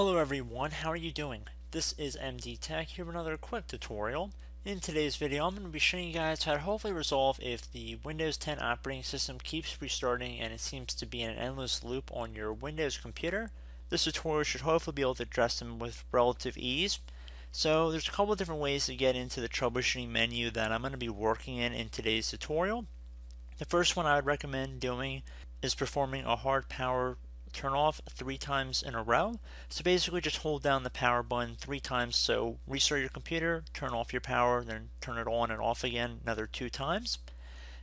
Hello everyone, how are you doing? This is MD Tech here with another quick tutorial. In today's video, I'm going to be showing you guys how to hopefully resolve if the Windows 10 operating system keeps restarting and it seems to be in an endless loop on your Windows computer. This tutorial should hopefully be able to address them with relative ease. So there's a couple of different ways to get into the troubleshooting menu that I'm going to be working in in today's tutorial. The first one I would recommend doing is performing a hard power turn off three times in a row. So basically just hold down the power button three times. So restart your computer, turn off your power, then turn it on and off again another two times.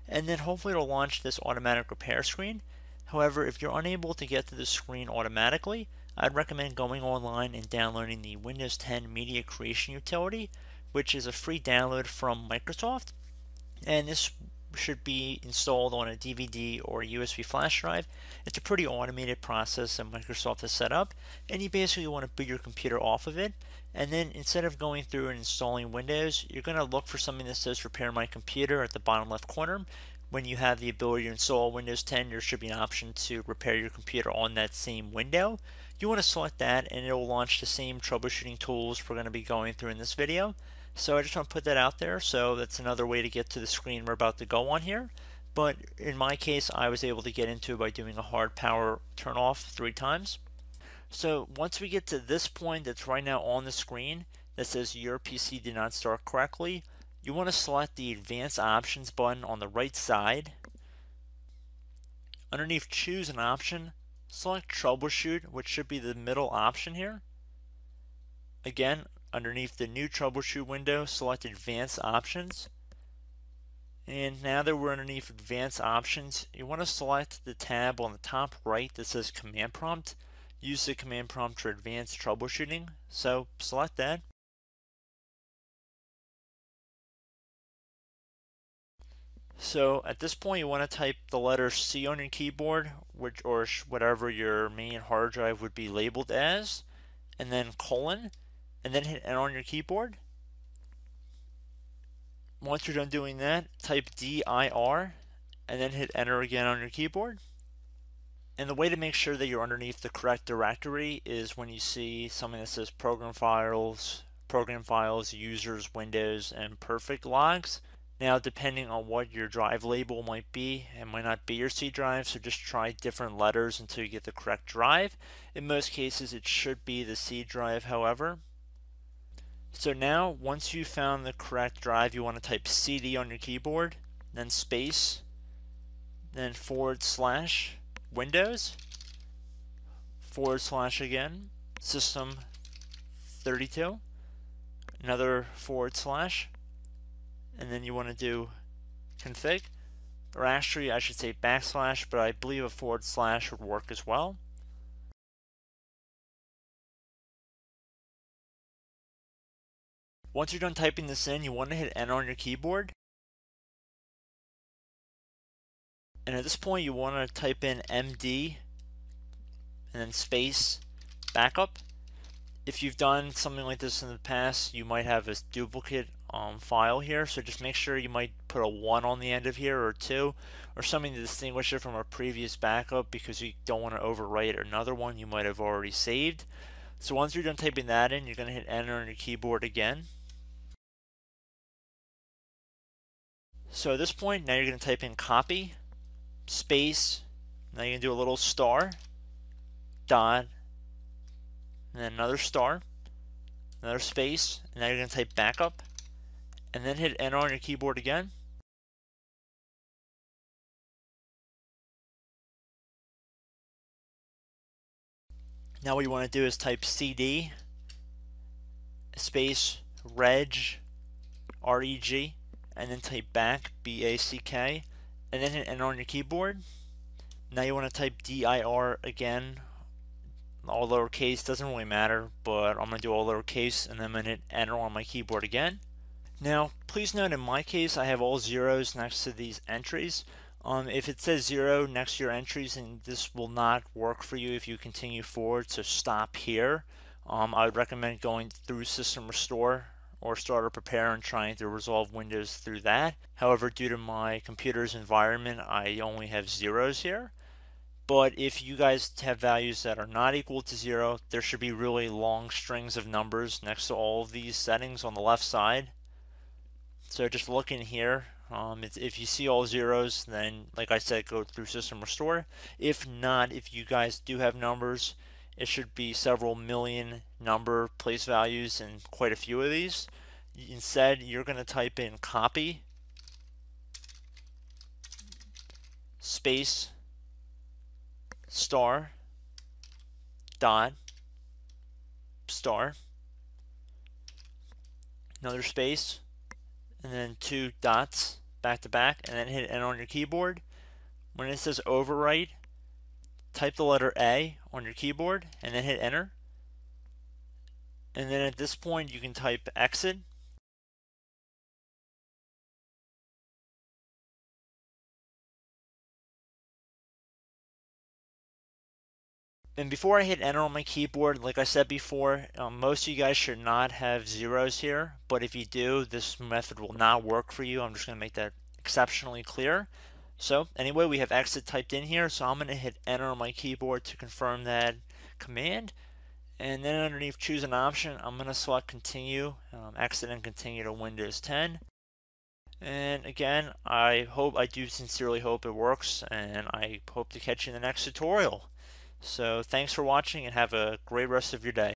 And then hopefully it'll launch this automatic repair screen. However, if you're unable to get to the screen automatically, I'd recommend going online and downloading the Windows 10 Media Creation Utility, which is a free download from Microsoft. And this should be installed on a DVD or a USB flash drive. It's a pretty automated process that Microsoft has set up and you basically want to boot your computer off of it and then instead of going through and installing Windows you're going to look for something that says repair my computer at the bottom left corner. When you have the ability to install Windows 10 there should be an option to repair your computer on that same window. You want to select that and it will launch the same troubleshooting tools we're going to be going through in this video. So I just want to put that out there. So that's another way to get to the screen we're about to go on here. But in my case, I was able to get into by doing a hard power turn off three times. So once we get to this point that's right now on the screen that says your PC did not start correctly, you want to select the advanced options button on the right side. Underneath choose an option, select troubleshoot, which should be the middle option here. Again, Underneath the new troubleshoot window, select advanced options. And now that we're underneath advanced options, you want to select the tab on the top right that says command prompt. Use the command prompt for advanced troubleshooting. So select that. So at this point you want to type the letter C on your keyboard which or whatever your main hard drive would be labeled as and then colon and then hit enter on your keyboard. Once you're done doing that, type DIR and then hit enter again on your keyboard. And the way to make sure that you're underneath the correct directory is when you see something that says program files, program files, users, windows, and perfect logs. Now, depending on what your drive label might be, it might not be your C drive, so just try different letters until you get the correct drive. In most cases, it should be the C drive, however. So now, once you found the correct drive, you want to type CD on your keyboard, then space, then forward slash Windows, forward slash again, system 32, another forward slash, and then you want to do config, or actually I should say backslash, but I believe a forward slash would work as well. Once you're done typing this in, you want to hit enter on your keyboard. And at this point, you want to type in MD and then space backup. If you've done something like this in the past, you might have a duplicate um, file here. So just make sure you might put a 1 on the end of here or 2 or something to distinguish it from a previous backup because you don't want to overwrite another one you might have already saved. So once you're done typing that in, you're going to hit enter on your keyboard again. So at this point, now you're going to type in copy, space, now you're going to do a little star, dot, and then another star, another space, and now you're going to type backup, and then hit enter on your keyboard again. Now what you want to do is type cd space reg reg and then type back B-A-C-K and then hit enter on your keyboard. Now you want to type D-I-R again, all lowercase, doesn't really matter, but I'm going to do all lowercase and then I'm going to hit enter on my keyboard again. Now, please note in my case, I have all zeros next to these entries. Um, if it says zero next to your entries, and this will not work for you if you continue forward, so stop here. Um, I would recommend going through System Restore or start to prepare and trying to resolve windows through that. However, due to my computer's environment, I only have zeros here. But if you guys have values that are not equal to zero, there should be really long strings of numbers next to all of these settings on the left side. So just look in here. Um, if you see all zeros, then like I said, go through system restore. If not, if you guys do have numbers, it should be several million number place values and quite a few of these. Instead, you're going to type in copy space star dot star another space and then two dots back to back and then hit enter on your keyboard when it says overwrite type the letter A on your keyboard and then hit enter. And then at this point you can type exit. And before I hit enter on my keyboard, like I said before, um, most of you guys should not have zeros here, but if you do, this method will not work for you. I'm just going to make that exceptionally clear. So anyway, we have exit typed in here. So I'm going to hit enter on my keyboard to confirm that command. And then underneath choose an option, I'm going to select continue, um, exit and continue to Windows 10. And again, I hope, I do sincerely hope it works and I hope to catch you in the next tutorial. So thanks for watching and have a great rest of your day.